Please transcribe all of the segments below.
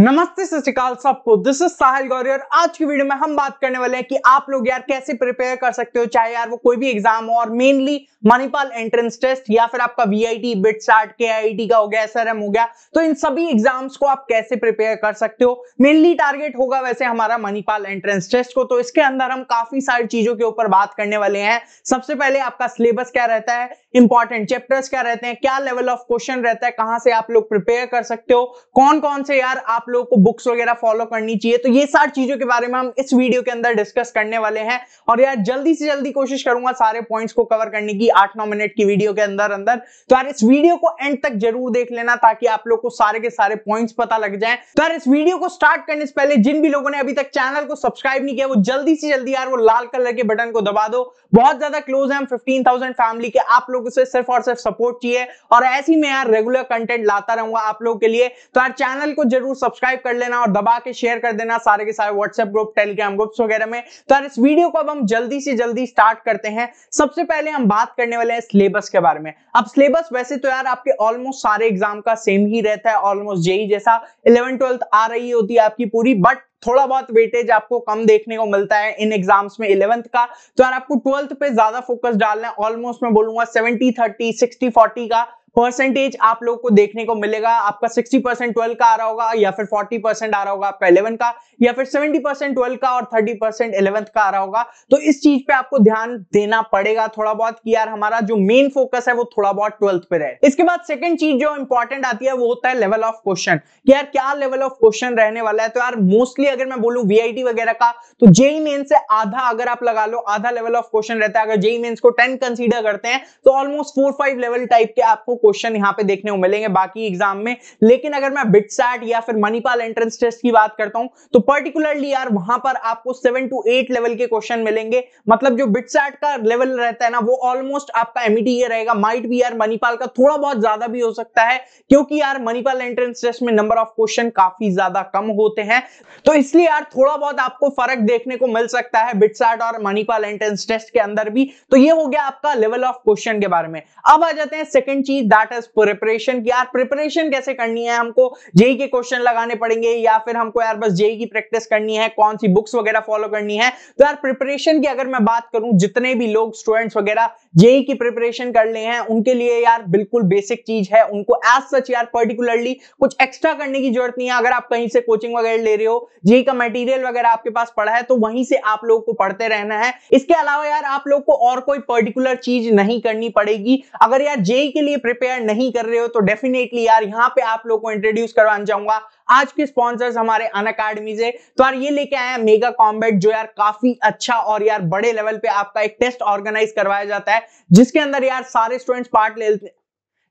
नमस्ते सत सबको दिस इज साहिल गौरी और आज की वीडियो में हम बात करने वाले हैं कि आप लोग यार कैसे प्रिपेयर कर सकते हो चाहे यार वो कोई भी एग्जाम हो और मेनली मणिपाल एंट्रेंस टेस्ट या फिर आपका वीआईटी बिट स्टार्ट के का हो गया एसआरएम हो गया तो इन सभी एग्जाम्स को आप कैसे प्रिपेयर कर सकते हो मेनली टारगेट होगा वैसे हमारा मणिपाल एंट्रेंस टेस्ट को तो इसके अंदर हम काफी सारी चीजों के ऊपर बात करने वाले हैं सबसे पहले आपका सिलेबस क्या रहता है इंपॉर्टेंट चैप्टर्स क्या रहते हैं क्या लेवल ऑफ क्वेश्चन रहता है कहां से आप लोग प्रिपेयर कर सकते हो कौन कौन से यार आप आप लोगों को बुक्स वगैरह फॉलो करनी चाहिए तो ये सारी चीजों के बारे में हम इस वीडियो के अंदर डिस्कस करने वाले हैं और यार जल्दी से जल्दी कोशिश करूंगा सारे पॉइंट्स को कवर करने की आठ नौ मिनट की वीडियो के अंदर अंदर तो यार इस वीडियो को एंड तक जरूर देख लेना ताकि आप लोग को सारे के सारे पॉइंट पता लग जाए तो यार इस वीडियो को स्टार्ट करने से पहले जिन भी लोगों ने अभी तक चैनल को सब्सक्राइब नहीं किया वो जल्दी से जल्दी यार वो लाल कलर के बटन को दबा दो बहुत ज्यादा क्लोज है हम फिफ्टीन फैमिली के आप लोगों से सिर्फ और सिर्फ सपोर्ट चाहिए और ऐसी में यार रेगुलर कंटेंट लाता रहूंगा आप लोगों के लिए तो यार चैनल को जरूर सब्सक्राइब सब्सक्राइब कर लेना और दबा के शेयर कर देना सारे के सारे व्हाट्सएप ग्रुप टेलीग्राम ग्रुप्स वगैरह में तो यार इस वीडियो को अब हम जल्दी से जल्दी स्टार्ट करते हैं सबसे पहले हम बात करने वाले हैं सिलेबस के बारे में अब सिलेबस वैसे तो यार आपके ऑलमोस्ट सारे एग्जाम का सेम ही रहता है ऑलमोस्ट जेई जैसा इलेवन ट्वेल्थ आ रही होती है आपकी पूरी बट थोड़ा बहुत वेटेज आपको कम देखने को मिलता है इन एग्जाम्स में इलेवंथ का तो यार आपको ट्वेल्थ पे ज्यादा फोकस डालना है ऑलमोस्ट मैं बोलूंगा सेवेंटी थर्टी सिक्सटी फोर्टी का परसेंटेज आप लोग को देखने को मिलेगा आपका 60 परसेंट ट्वेल्व का आ रहा होगा या फिर 40 परसेंट आ रहा होगा आपका इलेवन का या फिर 70 परसेंट ट्वेल्व का और 30 परसेंट इलेवंथ का आ रहा होगा तो इस चीज पे आपको ध्यान देना पड़ेगा थोड़ा बहुत कि यार हमारा जो मेन फोकस है वो थोड़ा बहुत ट्वेल्थ पे रहे इसके बाद सेकंड चीज जो इंपॉर्टेंट आती है वो होता है लेवल ऑफ क्वेश्चन यार क्या लेवल ऑफ क्वेश्चन रहने वाला है तो यार मोस्टली अगर मैं बोलू वी वगैरह का तो जेई मेन e से आधा अगर आप लगा लो आधा लेवल ऑफ क्वेश्चन रहता है अगर जेई मेन्स e को टेन कंसिडर करते हैं तो almost four five level type के आपको क्वेश्चन यहाँ पे देखने को मिलेंगे बाकी एग्जाम में लेकिन अगर मैं बिटसैट या फिर मणिपाल एंट्रेंस टेस्ट की बात करता हूं तो पर्टिकुलरली यार वहां पर आपको सेवन टू एट लेवल के क्वेश्चन मिलेंगे मतलब जो बिटसैट का लेवल रहता है ना वो ऑलमोस्ट आपका एमईटी e रहेगा माइट भी यार मणिपाल का थोड़ा बहुत ज्यादा भी हो सकता है क्योंकि यार मणिपाल एंट्रेंस टेस्ट में नंबर ऑफ क्वेश्चन काफी ज्यादा कम होते हैं तो इसलिए यार थोड़ा बहुत आपको फर्क देखने को मिल सकता है बिटसैट और मणिपाल एंट्रेंस टेस्ट के अंदर भी तो ये हो गया आपका लेवल ऑफ क्वेश्चन के बारे में अब आ जाते हैं सेकंड चीज दैट इज प्रिपरेशन की यार प्रिपरेशन कैसे करनी है हमको जेई के क्वेश्चन लगाने पड़ेंगे या फिर हमको यार बस जेई की प्रैक्टिस करनी है कौन सी बुक्स वगैरह फॉलो करनी है तो यार प्रिपरेशन की अगर मैं बात करूं जितने भी लोग स्टूडेंट्स वगैरह जेई की प्रिपरेशन कर ले हैं उनके लिए यार बिल्कुल बेसिक चीज है उनको एज सच यार पर्टिकुलरली कुछ एक्स्ट्रा करने की जरूरत नहीं है अगर आप कहीं से कोचिंग वगैरह ले रहे हो जेई का मटेरियल वगैरह आपके पास पड़ा है तो वहीं से आप लोगों को पढ़ते रहना है इसके अलावा यार आप लोग को और कोई पर्टिकुलर चीज नहीं करनी पड़ेगी अगर यार जेई के लिए प्रिपेयर प्रिपेयर नहीं कर रहे हो तो डेफिनेटली यार यहाँ पे आप लोग को इंट्रोड्यूस करवाना चाहूंगा आज के स्पॉन्सर्स हमारे अन अकाडमी से तो यार ये लेके हैं मेगा कॉम्बेट जो यार काफी अच्छा और यार बड़े लेवल पे आपका एक टेस्ट ऑर्गेनाइज करवाया जाता है जिसके अंदर यार सारे स्टूडेंट्स पार्ट ले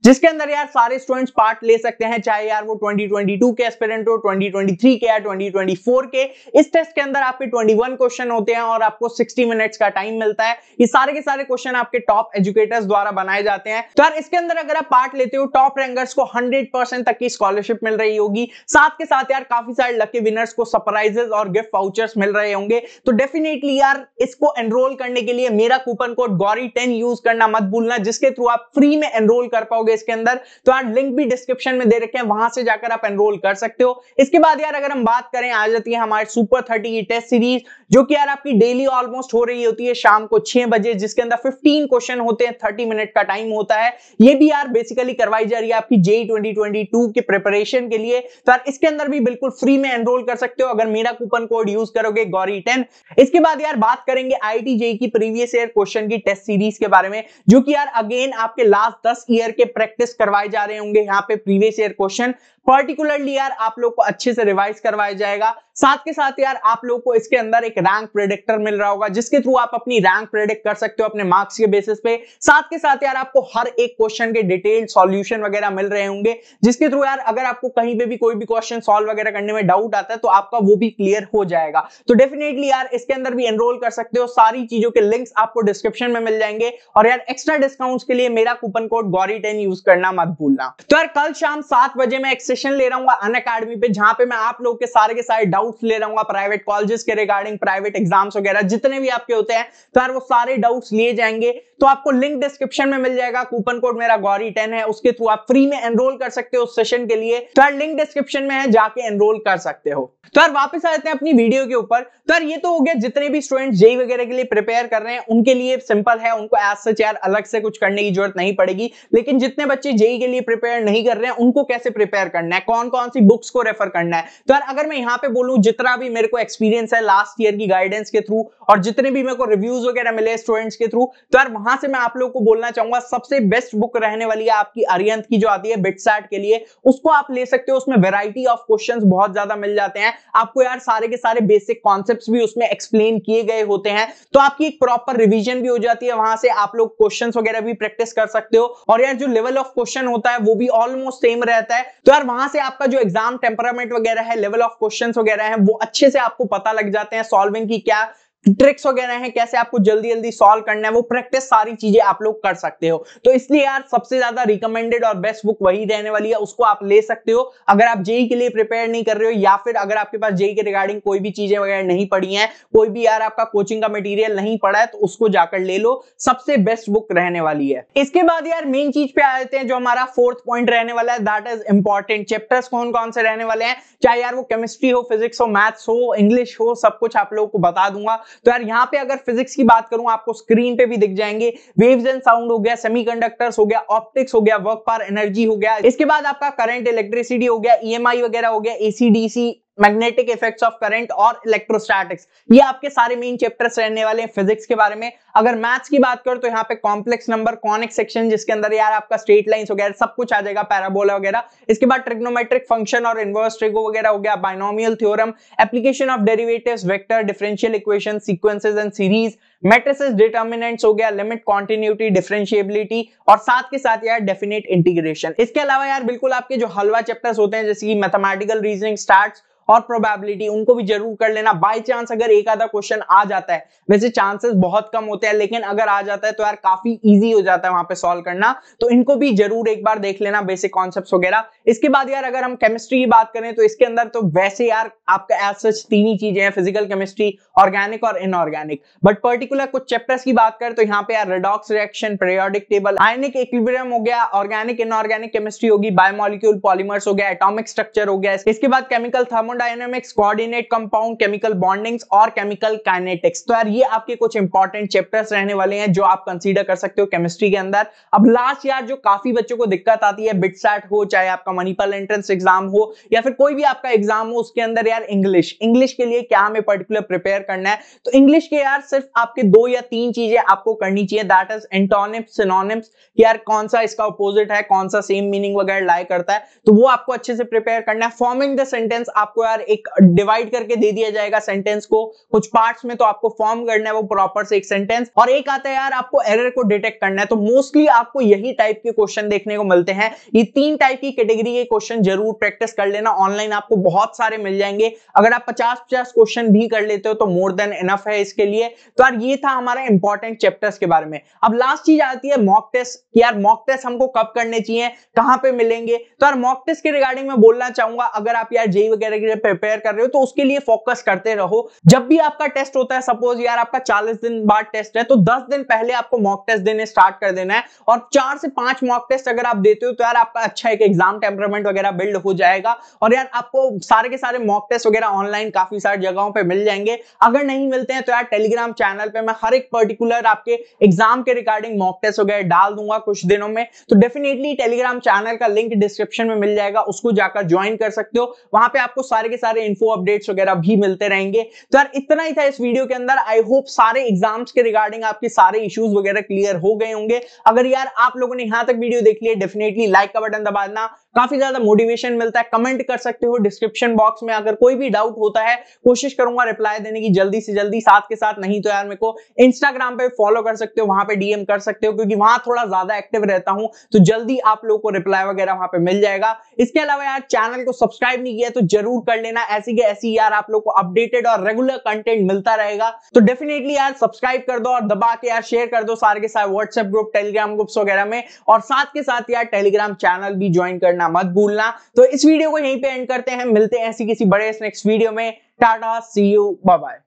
जिसके अंदर यार सारे स्टूडेंट्स पार्ट ले सकते हैं चाहे यार वो 2022 के एस्पिरेंट हो 2023 के या 2024 के इस टेस्ट के अंदर आपके 21 क्वेश्चन होते हैं और आपको 60 मिनट्स का टाइम मिलता है ये सारे के सारे क्वेश्चन आपके टॉप एजुकेटर्स द्वारा बनाए जाते हैं तो यार इसके अंदर अगर आप पार्ट लेते हो टॉप रैंकर्स को हंड्रेड तक की स्कॉलरशिप मिल रही होगी साथ के साथ यार काफी सारे लकी विनर्स को सरप्राइजेस और गिफ्ट वाउचर्स मिल रहे होंगे तो डेफिनेटली यार इसको एनरोल करने के लिए मेरा coupon code Gauri ten use करना मत भूलना जिसके थ्रू आप फ्री में एनरोल कर पाओगे डेटाबेस के अंदर तो यार लिंक भी डिस्क्रिप्शन में दे रखे हैं वहां से जाकर आप एनरोल कर सकते हो इसके बाद यार अगर हम बात करें आ जाती है हमारे सुपर थर्टी की टेस्ट सीरीज जो कि यार आपकी डेली ऑलमोस्ट हो रही होती है शाम को छह बजे जिसके अंदर फिफ्टीन क्वेश्चन होते हैं थर्टी मिनट का टाइम होता है ये भी यार बेसिकली करवाई जा रही है आपकी जेई ट्वेंटी की प्रिपरेशन के लिए तो यार इसके अंदर भी बिल्कुल फ्री में एनरोल कर सकते हो अगर मेरा कूपन कोड यूज करोगे गौरी टेन इसके बाद यार बात करेंगे आई की प्रीवियस ईयर क्वेश्चन की टेस्ट सीरीज के बारे में जो कि यार अगेन आपके लास्ट दस ईयर के प्रैक्टिस करवाए जा रहे होंगे यहाँ पे प्रीवियस ईयर क्वेश्चन पर्टिकुलरली यार आप लोग को अच्छे से रिवाइज करवाया जाएगा साथ के साथ यार आप लोग को इसके अंदर एक रैंक प्रेडिक्टर मिल रहा होगा जिसके थ्रू आप अपनी रैंक प्रेडिक्ट कर सकते हो अपने मार्क्स के बेसिस पे साथ के साथ यार आपको हर एक क्वेश्चन के डिटेल सॉल्यूशन वगैरह मिल रहे होंगे जिसके थ्रू यार अगर आपको कहीं पे भी कोई भी क्वेश्चन सॉल्व वगैरह करने में डाउट आता है तो आपका वो भी क्लियर हो जाएगा तो डेफिनेटली यार इसके अंदर भी एनरोल कर सकते हो सारी चीजों के लिंक्स आपको डिस्क्रिप्शन में मिल जाएंगे और यार एक्स्ट्रा डिस्काउंट के लिए मेरा कूपन कोड गौरी यूज करना मत भूलना तो यार कल शाम सात बजे में एक्सेल सेशन ले रहा अन अकेडमी पे जहां पे मैं आप लोग के सारे के सारे डाउट्स ले रहा प्राइवेट कॉलेजेस के रिगार्डिंग प्राइवेट एग्जाम्स वगैरह जितने भी आपके होते हैं तो यार वो सारे डाउट्स लिए जाएंगे तो आपको लिंक डिस्क्रिप्शन में मिल जाएगा कूपन कोड मेरा गौरी टेन है उसके थ्रू आप फ्री में एनरोल कर सकते हो उस सेशन के लिए तो यार लिंक डिस्क्रिप्शन में है जाके एनरोल कर सकते हो तो यार वापस आ जाते हैं अपनी वीडियो के ऊपर तो यार ये तो हो गया जितने भी स्टूडेंट जेई वगैरह के लिए प्रिपेयर कर रहे हैं उनके लिए सिंपल है उनको एज सच यार अलग से कुछ करने की जरूरत नहीं पड़ेगी लेकिन जितने बच्चे जेई के लिए प्रिपेयर नहीं कर रहे हैं उनको कैसे प्रिपेयर करना करना है कौन कौन सी बुक्स को रेफर करना है तो यार अगर मैं यहाँ पे बोलूँ जितना भी मेरे को एक्सपीरियंस है लास्ट ईयर की गाइडेंस के थ्रू और जितने भी मेरे को रिव्यूज वगैरह मिले स्टूडेंट्स के थ्रू तो यार वहां से मैं आप लोग को बोलना चाहूंगा सबसे बेस्ट बुक रहने वाली है आपकी अरियंत की जो आती है बिटसैट के लिए उसको आप ले सकते हो उसमें वेराइटी ऑफ क्वेश्चन बहुत ज्यादा मिल जाते हैं आपको यार सारे के सारे बेसिक कॉन्सेप्ट भी उसमें एक्सप्लेन किए गए होते हैं तो आपकी एक प्रॉपर रिविजन भी हो जाती है वहां से आप लोग क्वेश्चन वगैरह भी प्रैक्टिस कर सकते हो और यार जो लेवल ऑफ क्वेश्चन होता है वो भी ऑलमोस्ट सेम रहता है तो यार वहां से आपका जो एग्जाम टेम्परामेंट वगैरह है लेवल ऑफ क्वेश्चन वगैरह है वो अच्छे से आपको पता लग जाते हैं सॉल्विंग की क्या ट्रिक्स वगैरह हैं कैसे आपको जल्दी जल्दी सॉल्व करना है वो प्रैक्टिस सारी चीजें आप लोग कर सकते हो तो इसलिए यार सबसे ज्यादा रिकमेंडेड और बेस्ट बुक वही रहने वाली है उसको आप ले सकते हो अगर आप जेई e के लिए प्रिपेयर नहीं कर रहे हो या फिर अगर आपके पास जेई e के रिगार्डिंग कोई भी चीजें वगैरह नहीं पड़ी है कोई भी यार आपका कोचिंग का मटीरियल नहीं पड़ा है तो उसको जाकर ले लो सबसे बेस्ट बुक रहने वाली है इसके बाद यार मेन चीज पे आ जाते हैं जो हमारा फोर्थ पॉइंट रहने वाला है दैट इज इंपॉर्टेंट चैप्टर्स कौन कौन से रहने वाले हैं चाहे यार वो केमिस्ट्री हो फिजिक्स हो मैथ्स हो इंग्लिश हो सब कुछ आप लोगों को बता दूंगा तो यार यहाँ पे अगर फिजिक्स की बात करूं आपको स्क्रीन पे भी दिख जाएंगे वेव्स एंड साउंड हो गया सेमी हो गया ऑप्टिक्स हो गया वर्क पार एनर्जी हो गया इसके बाद आपका करंट इलेक्ट्रिसिटी हो गया ईएमआई e वगैरह हो गया AC DC magnetic effects of current और इलेक्ट्रोस्टैटिक्स ये आपके सारे मेन चैप्टर्स रहने वाले हैं फिजिक्स के बारे में अगर मैथ्स की बात करो तो यहाँ पे कॉम्प्लेक्स नंबर कॉनिक सेक्शन जिसके अंदर यार आपका स्ट्रेट लाइंस वगैरह सब कुछ आ जाएगा पैराबोला वगैरह इसके बाद ट्रिग्नोमेट्रिक फंक्शन और इनवर्स ट्रिगो वगैरह हो गया binomial theorem application of derivative vector differential equation sequences and series matrices determinants हो गया लिमिट कॉन्टिन्यूटी डिफरेंशिएबिलिटी और साथ के साथ यार डेफिनेट इंटीग्रेशन इसके अलावा यार बिल्कुल आपके जो हलवा चैप्टर्स होते हैं जैसे कि मैथमेटिकल रीजनिंग स्टार्ट्स और प्रोबेबिलिटी उनको भी जरूर कर लेना बाय चांस अगर एक आधा क्वेश्चन आ जाता है वैसे चांसेस बहुत कम होते हैं लेकिन अगर आ जाता है तो यार काफी इजी हो जाता है वहां पे सॉल्व करना तो इनको भी जरूर एक बार देख लेना बेसिक कॉन्सेप्ट वगैरह इसके बाद यार अगर हम केमिस्ट्री की बात करें तो इसके अंदर तो वैसे यार आपका एज सच तीन ही चीजें हैं फिजिकल केमिस्ट्री ऑर्गेनिक और इनऑर्गेनिक बट पर्टिकुलर कुछ चैप्टर्स की बात करें तो यहाँ पे यार redox reaction periodic table ionic equilibrium हो गया ऑर्गेनिक इनऑर्गेनिक केमिस्ट्री होगी बायोमोलिक्यूल पॉलीमर्स हो गया एटॉमिक स्ट्रक्चर हो गया इसके बाद chemical thermo thermodynamics coordinate compound chemical bondings और केमिकल काइनेटिक्स तो यार ये आपके कुछ इंपॉर्टेंट चैप्टर्स रहने वाले हैं जो आप कंसीडर कर सकते हो केमिस्ट्री के अंदर अब लास्ट यार जो काफी बच्चों को दिक्कत आती है बिटसैट हो चाहे आपका मणिपाल एंट्रेंस एग्जाम हो या फिर कोई भी आपका एग्जाम हो उसके अंदर यार इंग्लिश इंग्लिश के लिए क्या हमें पर्टिकुलर प्रिपेयर करना है तो इंग्लिश के यार सिर्फ आपके दो या तीन चीजें आपको करनी चाहिए दैट इज एंटोनिम्स सिनोनिम्स यार कौन सा इसका ऑपोजिट है कौन सा सेम मीनिंग वगैरह लाई करता है तो वो आपको अच्छे से प्रिपेयर करना है फॉर्मिंग द सेंटेंस आपको यार एक डिवाइड करके दे दिया जाएगा सेंटेंस को कुछ पार्ट्स में तो आपको फॉर्म करना है वो प्रॉपर से एक सेंटेंस और एक आता है यार आपको एरर को डिटेक्ट करना है तो मोस्टली आपको यही टाइप के क्वेश्चन देखने को मिलते हैं ये तीन टाइप की कैटेगरी के क्वेश्चन जरूर प्रैक्टिस कर लेना ऑनलाइन आपको बहुत सारे मिल जाएंगे अगर आप पचास पचास क्वेश्चन भी कर लेते हो तो मोर देन इनफ है इसके लिए तो यार ये था हमारा इंपॉर्टेंट चैप्टर्स के बारे में अब लास्ट चीज आती है मॉक टेस्ट यार मॉक टेस्ट हमको कब करने चाहिए कहां पे मिलेंगे तो यार मॉक टेस्ट के रिगार्डिंग में बोलना चाहूंगा अगर आप यार जेई वगैरह की लिए प्रिपेयर कर रहे हो तो उसके लिए फोकस करते रहो जब भी आपका टेस्ट होता है सपोज यार आपका चालीस दिन बाद टेस्ट है तो दस दिन पहले आपको मॉक टेस्ट देने स्टार्ट कर देना है और चार से पांच मॉक टेस्ट अगर आप देते हो तो यार आपका अच्छा एक एग्जाम टेम्परमेंट वगैरह बिल्ड हो जाएगा और यार आपको सारे के सारे मॉक टेस्ट वगैरह ऑनलाइन काफी सारी जगहों पर मिल जाएंगे अगर नहीं मिलते हैं तो यार टेलीग्राम चैनल पर मैं हर एक पर्टिकुलर आपके एग्जाम के रिगार्डिंग मॉक टेस्ट वगैरह डाल दूंगा कुछ दिनों में तो डेफिनेटली टेलीग्राम चैनल का लिंक डिस्क्रिप्शन में मिल जाएगा उसको जाकर ज्वाइन कर सकते हो वहां पे आपको सारे सारे के सारे इन्फो अपडेट्स वगैरह भी मिलते रहेंगे तो यार इतना ही था इस वीडियो के अंदर आई होप सारे एग्जाम्स के रिगार्डिंग आपके सारे इश्यूज वगैरह क्लियर हो गए होंगे अगर यार आप लोगों ने यहां तक वीडियो देख लिया डेफिनेटली लाइक का बटन दबाना काफी ज्यादा मोटिवेशन मिलता है कमेंट कर सकते हो डिस्क्रिप्शन बॉक्स में अगर कोई भी डाउट होता है कोशिश करूंगा रिप्लाई देने की जल्दी से जल्दी साथ के साथ नहीं तो यार मेरे को इंस्टाग्राम पे फॉलो कर सकते हो वहां पे डीएम कर सकते हो क्योंकि वहां थोड़ा ज्यादा एक्टिव रहता हूं तो जल्दी आप लोगों को रिप्लाई वगैरह वहां पर मिल जाएगा इसके अलावा यार चैनल को सब्सक्राइब नहीं किया तो जरूर कर कर लेना ऐसी के ऐसी यार आप लोग को अपडेटेड और रेगुलर कंटेंट मिलता रहेगा तो डेफिनेटली यार सब्सक्राइब कर दो और दबा के यार शेयर कर दो सारे के सारे व्हाट्सएप ग्रुप टेलीग्राम ग्रुप्स वगैरह में और साथ के साथ यार टेलीग्राम चैनल भी ज्वाइन करना मत भूलना तो इस वीडियो को यहीं पे एंड करते हैं मिलते हैं ऐसी किसी बड़े नेक्स्ट वीडियो में टाटा सी यू बाय